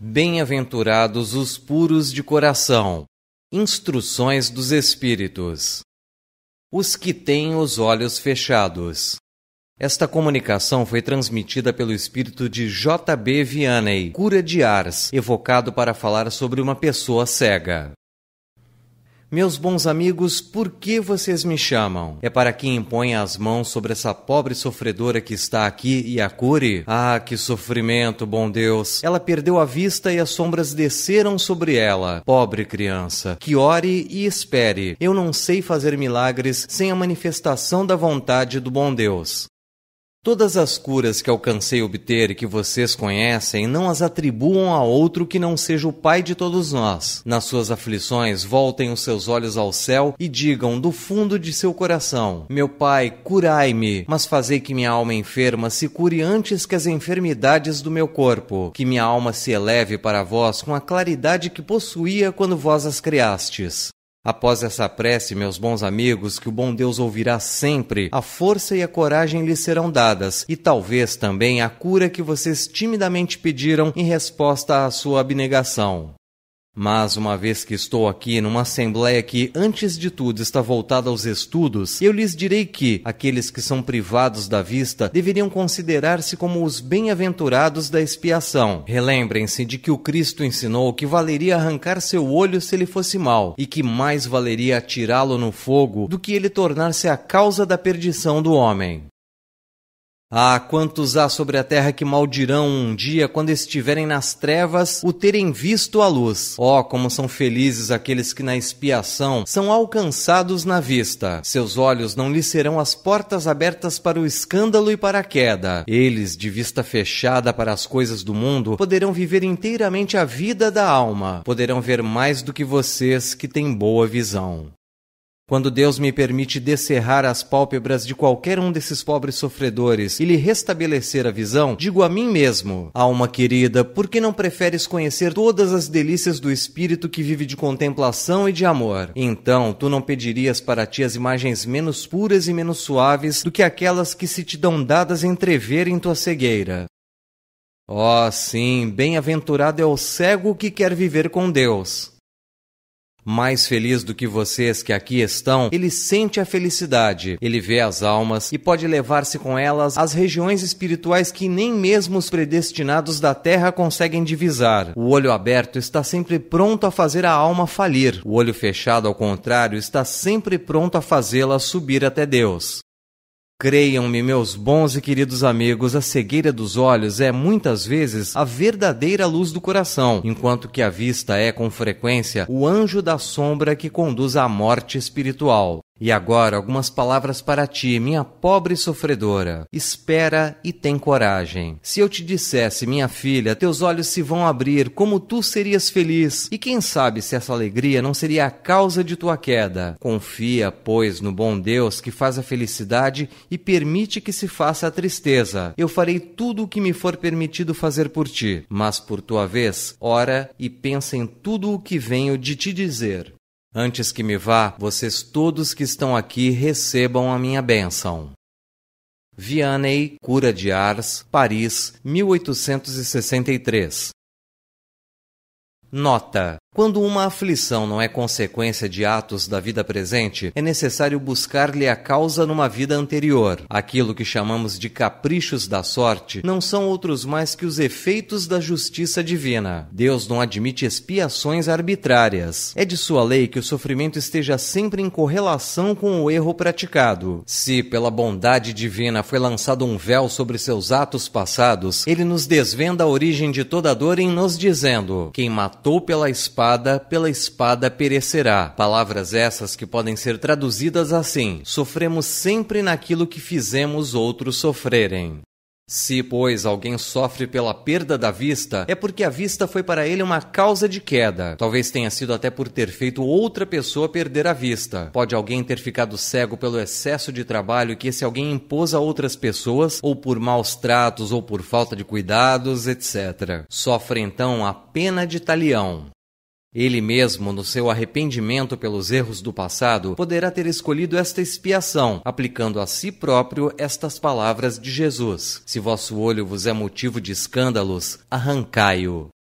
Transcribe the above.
Bem-aventurados os puros de coração. Instruções dos Espíritos. Os que têm os olhos fechados. Esta comunicação foi transmitida pelo espírito de J.B. Vianney, cura de Ars, evocado para falar sobre uma pessoa cega. Meus bons amigos, por que vocês me chamam? É para quem imponha as mãos sobre essa pobre sofredora que está aqui e a cure? Ah, que sofrimento, bom Deus! Ela perdeu a vista e as sombras desceram sobre ela. Pobre criança, que ore e espere. Eu não sei fazer milagres sem a manifestação da vontade do bom Deus. Todas as curas que alcancei obter e que vocês conhecem, não as atribuam a outro que não seja o Pai de todos nós. Nas suas aflições, voltem os seus olhos ao céu e digam do fundo de seu coração: Meu Pai, curai-me, mas fazei que minha alma enferma se cure antes que as enfermidades do meu corpo, que minha alma se eleve para vós com a claridade que possuía quando vós as criastes. Após essa prece, meus bons amigos, que o bom Deus ouvirá sempre, a força e a coragem lhes serão dadas, e talvez também a cura que vocês timidamente pediram em resposta à sua abnegação. Mas, uma vez que estou aqui numa assembleia que, antes de tudo, está voltada aos estudos, eu lhes direi que aqueles que são privados da vista deveriam considerar-se como os bem-aventurados da expiação. Relembrem-se de que o Cristo ensinou que valeria arrancar seu olho se ele fosse mal, e que mais valeria atirá-lo no fogo do que ele tornar-se a causa da perdição do homem. Ah, quantos há sobre a terra que maldirão um dia, quando estiverem nas trevas, o terem visto a luz? Oh, como são felizes aqueles que na expiação são alcançados na vista. Seus olhos não lhes serão as portas abertas para o escândalo e para a queda. Eles, de vista fechada para as coisas do mundo, poderão viver inteiramente a vida da alma. Poderão ver mais do que vocês que têm boa visão. Quando Deus me permite descerrar as pálpebras de qualquer um desses pobres sofredores e lhe restabelecer a visão, digo a mim mesmo: Alma querida, por que não preferes conhecer todas as delícias do espírito que vive de contemplação e de amor? Então tu não pedirias para ti as imagens menos puras e menos suaves do que aquelas que se te dão dadas entrever em tua cegueira. Oh, sim, bem-aventurado é o cego que quer viver com Deus mais feliz do que vocês que aqui estão, ele sente a felicidade, ele vê as almas e pode levar-se com elas às regiões espirituais que nem mesmo os predestinados da terra conseguem divisar. O olho aberto está sempre pronto a fazer a alma falir, o olho fechado, ao contrário, está sempre pronto a fazê-la subir até Deus. Creiam-me, meus bons e queridos amigos, a cegueira dos olhos é muitas vezes a verdadeira luz do coração, enquanto que a vista é, com frequência, o anjo da sombra que conduz à morte espiritual. E agora algumas palavras para ti, minha pobre sofredora. Espera e tem coragem. Se eu te dissesse, minha filha, teus olhos se vão abrir, como tu serias feliz. E quem sabe se essa alegria não seria a causa de tua queda? Confia, pois, no bom Deus que faz a felicidade e permite que se faça a tristeza. Eu farei tudo o que me for permitido fazer por ti, mas por tua vez, ora e pensa em tudo o que venho de te dizer. Antes que me vá, vocês todos que estão aqui recebam a minha bênção. Vianney, Cura de Ars, Paris, 1863. Nota: quando uma aflição não é consequência de atos da vida presente, é necessário buscar-lhe a causa numa vida anterior. Aquilo que chamamos de caprichos da sorte não são outros mais que os efeitos da justiça divina. Deus não admite expiações arbitrárias. É de sua lei que o sofrimento esteja sempre em correlação com o erro praticado. Se, pela bondade divina, foi lançado um véu sobre seus atos passados, ele nos desvenda a origem de toda dor em nos dizendo: quem matou pela espada espada, pela espada perecerá. Palavras essas que podem ser traduzidas assim: sofremos sempre naquilo que fizemos outros sofrerem. Se, pois, alguém sofre pela perda da vista, é porque a vista foi para ele uma causa de queda. Talvez tenha sido até por ter feito outra pessoa perder a vista. Pode alguém ter ficado cego pelo excesso de trabalho que esse alguém impôs a outras pessoas, ou por maus tratos, ou por falta de cuidados, etc. Sofre então a pena de talião. Ele mesmo, no seu arrependimento pelos erros do passado, poderá ter escolhido esta expiação, aplicando a si próprio estas palavras de Jesus: Se vosso olho vos é motivo de escândalos, arrancai-o.